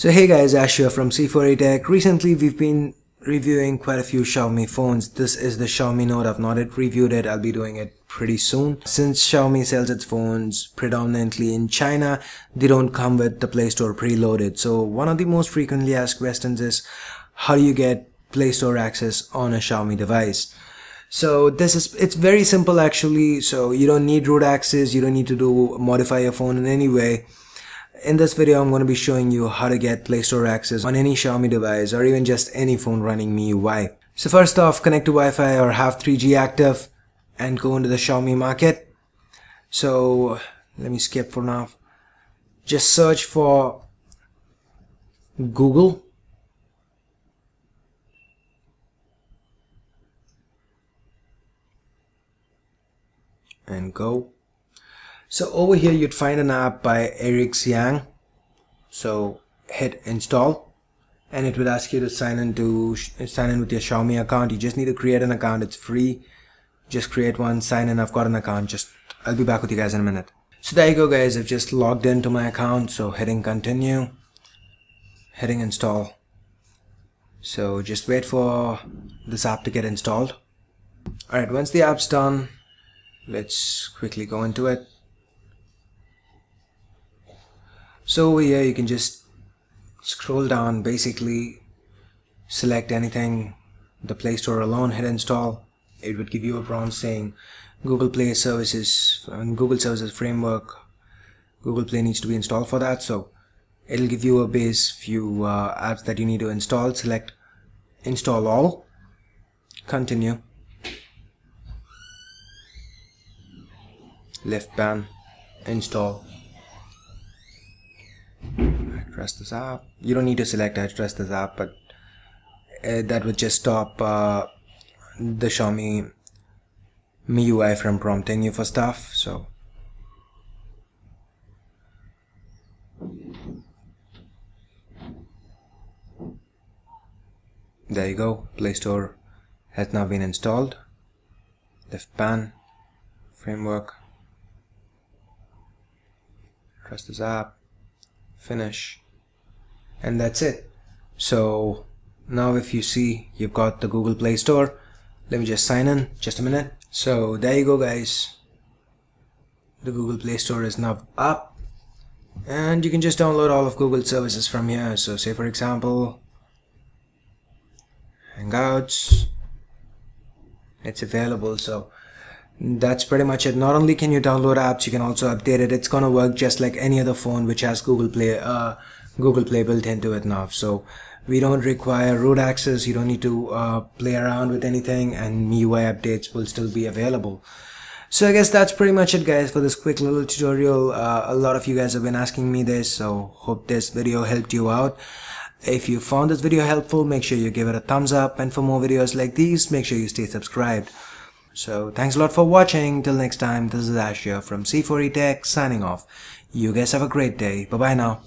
So hey guys, Ash here from C4A Tech. Recently we've been reviewing quite a few Xiaomi phones. This is the Xiaomi Note. I've not yet reviewed it. I'll be doing it pretty soon. Since Xiaomi sells its phones predominantly in China, they don't come with the Play Store preloaded. So one of the most frequently asked questions is, how do you get Play Store access on a Xiaomi device? So this is, it's very simple actually. So you don't need root access. You don't need to do modify your phone in any way in this video, I'm going to be showing you how to get Play Store access on any Xiaomi device or even just any phone running MIUI. So first off, connect to Wi-Fi or have 3G active and go into the Xiaomi market. So let me skip for now. Just search for Google. And go. So over here you'd find an app by Eric Xiang. So hit install and it will ask you to sign in to sign in with your Xiaomi account. You just need to create an account. It's free. Just create one, sign in. I've got an account. Just I'll be back with you guys in a minute. So there you go guys. I've just logged into my account. So hitting continue, hitting install. So just wait for this app to get installed. Alright, once the app's done, let's quickly go into it. so yeah, here you can just scroll down basically select anything the play store alone hit install it would give you a prompt saying google play services and google services framework google play needs to be installed for that so it'll give you a base few uh, apps that you need to install select install all continue left pan install press this up you don't need to select I trust this up but eh, that would just stop uh, the Xiaomi MIUI from prompting you for stuff so there you go Play Store has now been installed The pan framework press this up finish and that's it so now if you see you've got the Google Play Store let me just sign in just a minute so there you go guys the Google Play Store is now up and you can just download all of Google services from here so say for example Hangouts it's available so that's pretty much it not only can you download apps you can also update it it's gonna work just like any other phone which has Google Play uh, Google Play built into it now. So we don't require root access. You don't need to uh, play around with anything and MIUI updates will still be available. So I guess that's pretty much it guys for this quick little tutorial. Uh, a lot of you guys have been asking me this so hope this video helped you out. If you found this video helpful make sure you give it a thumbs up and for more videos like these make sure you stay subscribed. So thanks a lot for watching. Till next time this is Ash from C4E Tech signing off. You guys have a great day. Bye bye now.